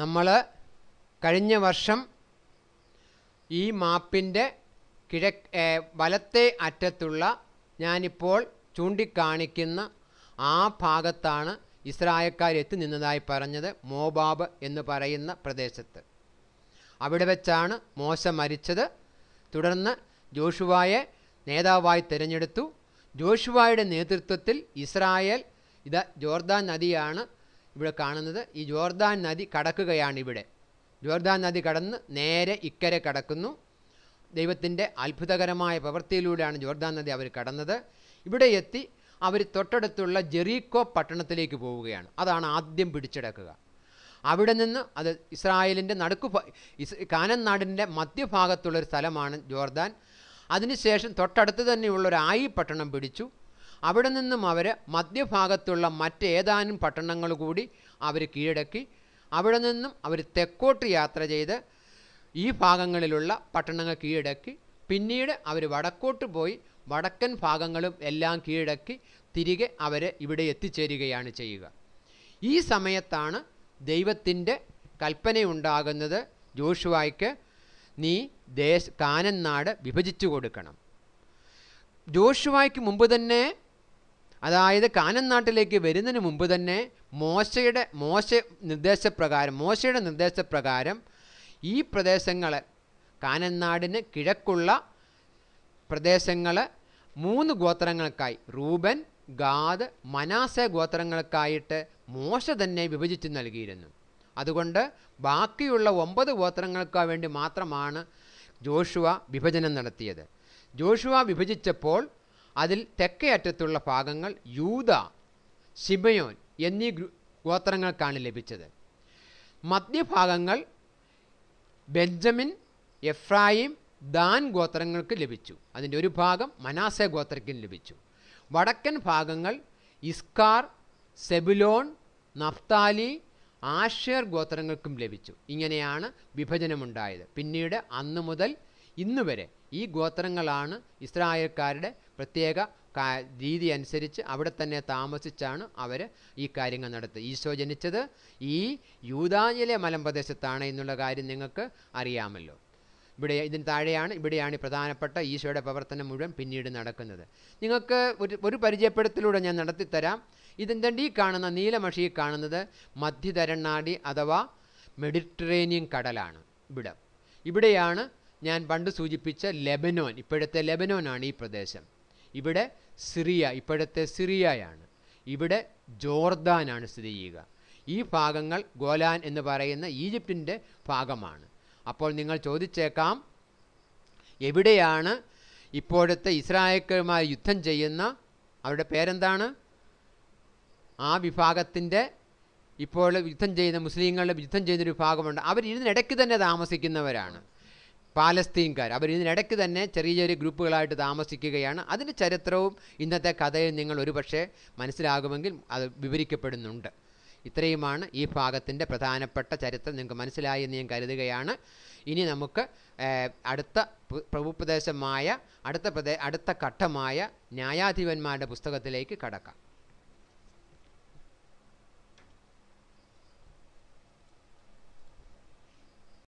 നമ്മൾ കഴിഞ്ഞ വർഷം ഈ മാപ്പിൻ്റെ കിഴക്ക് വലത്തെ അറ്റത്തുള്ള ഞാനിപ്പോൾ ചൂണ്ടിക്കാണിക്കുന്ന ആ ഭാഗത്താണ് എത്തി നിന്നതായി പറഞ്ഞത് മോബാബ് എന്ന് പറയുന്ന പ്രദേശത്ത് അവിടെ വെച്ചാണ് മോശ മരിച്ചത് തുടർന്ന് ജോഷുവായെ നേതാവായി തിരഞ്ഞെടുത്തു ജോഷുവായുടെ നേതൃത്വത്തിൽ ഇസ്രായേൽ ഇത് ജോർദാൻ നദിയാണ് ഇവിടെ കാണുന്നത് ഈ ജോർദാൻ നദി കടക്കുകയാണ് ഇവിടെ ജോർദാൻ നദി കടന്ന് നേരെ ഇക്കരെ കടക്കുന്നു ദൈവത്തിൻ്റെ അത്ഭുതകരമായ പ്രവൃത്തിയിലൂടെയാണ് ജോർദാൻ നദി അവർ കടന്നത് ഇവിടെ എത്തി അവർ തൊട്ടടുത്തുള്ള ജെറീക്കോ പട്ടണത്തിലേക്ക് പോവുകയാണ് അതാണ് ആദ്യം പിടിച്ചെടുക്കുക അവിടെ നിന്ന് അത് ഇസ്രായേലിൻ്റെ നടുക്കു കാനൻ നാടിൻ്റെ മധ്യഭാഗത്തുള്ളൊരു സ്ഥലമാണ് ജോർദാൻ അതിനുശേഷം തൊട്ടടുത്ത് തന്നെയുള്ളൊരു ഒരു ആയി പട്ടണം പിടിച്ചു അവിടെ നിന്നും അവർ മധ്യഭാഗത്തുള്ള മറ്റേതാനും പട്ടണങ്ങൾ കൂടി അവർ കീഴടക്കി അവിടെ നിന്നും അവർ തെക്കോട്ട് യാത്ര ചെയ്ത് ഈ ഭാഗങ്ങളിലുള്ള പട്ടണങ്ങൾ കീഴടക്കി പിന്നീട് അവർ വടക്കോട്ട് പോയി വടക്കൻ ഭാഗങ്ങളും എല്ലാം കീഴടക്കി തിരികെ അവരെ ഇവിടെ എത്തിച്ചേരുകയാണ് ചെയ്യുക ഈ സമയത്താണ് ദൈവത്തിൻ്റെ കൽപ്പനയുണ്ടാകുന്നത് ജോഷുവായ്ക്ക് നീ ദേശ കാനൻ നാട് വിഭജിച്ചു കൊടുക്കണം ജോഷുവായ്ക്ക് മുമ്പ് തന്നെ അതായത് കാനൻ നാട്ടിലേക്ക് വരുന്നതിന് മുമ്പ് തന്നെ മോശയുടെ മോശ നിർദ്ദേശപ്രകാരം മോശയുടെ നിർദ്ദേശപ്രകാരം ഈ പ്രദേശങ്ങൾ കാനൻ കിഴക്കുള്ള പ്രദേശങ്ങൾ മൂന്ന് ഗോത്രങ്ങൾക്കായി റൂബൻ ഗാദ് മനാസ ഗോത്രങ്ങൾക്കായിട്ട് മോശ തന്നെ വിഭജിച്ച് നൽകിയിരുന്നു അതുകൊണ്ട് ബാക്കിയുള്ള ഒമ്പത് ഗോത്രങ്ങൾക്ക് വേണ്ടി മാത്രമാണ് ജോഷുവ വിഭജനം നടത്തിയത് ജോഷുവ വിഭജിച്ചപ്പോൾ അതിൽ തെക്കേ അറ്റത്തുള്ള ഭാഗങ്ങൾ യൂത ശിബയോൻ എന്നീ ഗോത്രങ്ങൾക്കാണ് ലഭിച്ചത് മധ്യഭാഗങ്ങൾ ബെഞ്ചമിൻ എഫ്രായിം ദാൻ ഗോത്രങ്ങൾക്ക് ലഭിച്ചു അതിൻ്റെ ഒരു ഭാഗം മനാസ ഗോത്രത്തിന് ലഭിച്ചു വടക്കൻ ഭാഗങ്ങൾ ഇസ്കാർ സെബുലോൺ നഫ്താലി ആഷേർ ഗോത്രങ്ങൾക്കും ലഭിച്ചു ഇങ്ങനെയാണ് വിഭജനമുണ്ടായത് പിന്നീട് അന്നു മുതൽ ഇന്നുവരെ ഈ ഗോത്രങ്ങളാണ് ഇസ്രായേൽക്കാരുടെ പ്രത്യേക രീതി അനുസരിച്ച് അവിടെ തന്നെ താമസിച്ചാണ് അവർ ഈ കാര്യങ്ങൾ നടത്തുക ഈശോ ജനിച്ചത് ഈ യൂതാനിലെ മലമ്പ്രദേശത്താണ് എന്നുള്ള കാര്യം നിങ്ങൾക്ക് അറിയാമല്ലോ ഇവിടെ ഇതിന് താഴെയാണ് ഇവിടെയാണ് പ്രധാനപ്പെട്ട ഈശോയുടെ പ്രവർത്തനം മുഴുവൻ പിന്നീട് നടക്കുന്നത് നിങ്ങൾക്ക് ഒരു ഒരു പരിചയപ്പെടുത്തലൂടെ ഞാൻ നടത്തിത്തരാം ഇതെന്തണ്ട് ഈ കാണുന്ന നീലമഷി കാണുന്നത് മധ്യതരണ്ണാടി അഥവാ മെഡിറ്ററേനിയൻ കടലാണ് ഇവിടെ ഇവിടെയാണ് ഞാൻ പണ്ട് സൂചിപ്പിച്ച ലെബനോൻ ഇപ്പോഴത്തെ ലെബനോനാണ് ഈ പ്രദേശം ഇവിടെ സിറിയ ഇപ്പോഴത്തെ സിറിയയാണ് ഇവിടെ ജോർദാനാണ് സ്ഥിതി ചെയ്യുക ഈ ഭാഗങ്ങൾ ഗോലാൻ എന്ന് പറയുന്ന ഈജിപ്തിൻ്റെ ഭാഗമാണ് അപ്പോൾ നിങ്ങൾ ചോദിച്ചേക്കാം എവിടെയാണ് ഇപ്പോഴത്തെ ഇസ്രായേൽക്കരുമായി യുദ്ധം ചെയ്യുന്ന അവരുടെ പേരെന്താണ് ആ വിഭാഗത്തിൻ്റെ ഇപ്പോൾ യുദ്ധം ചെയ്യുന്ന മുസ്ലിങ്ങളുടെ യുദ്ധം ചെയ്യുന്ന ഒരു വിഭാഗമുണ്ട് അവർ ഇതിനിടയ്ക്ക് തന്നെ താമസിക്കുന്നവരാണ് പാലസ്തീൻകാർ അവർ ഇതിനിടയ്ക്ക് തന്നെ ചെറിയ ചെറിയ ഗ്രൂപ്പുകളായിട്ട് താമസിക്കുകയാണ് അതിൻ്റെ ചരിത്രവും ഇന്നത്തെ കഥയും നിങ്ങൾ ഒരുപക്ഷെ മനസ്സിലാകുമെങ്കിൽ അത് വിവരിക്കപ്പെടുന്നുണ്ട് ഇത്രയുമാണ് ഈ ഭാഗത്തിൻ്റെ പ്രധാനപ്പെട്ട ചരിത്രം നിങ്ങൾക്ക് മനസ്സിലായി എന്ന് ഞാൻ കരുതുകയാണ് ഇനി നമുക്ക് അടുത്ത പ്രഭുപ്രദേശമായ അടുത്ത പ്രദേ അടുത്ത ഘട്ടമായ ന്യായാധിപന്മാരുടെ പുസ്തകത്തിലേക്ക് കടക്കാം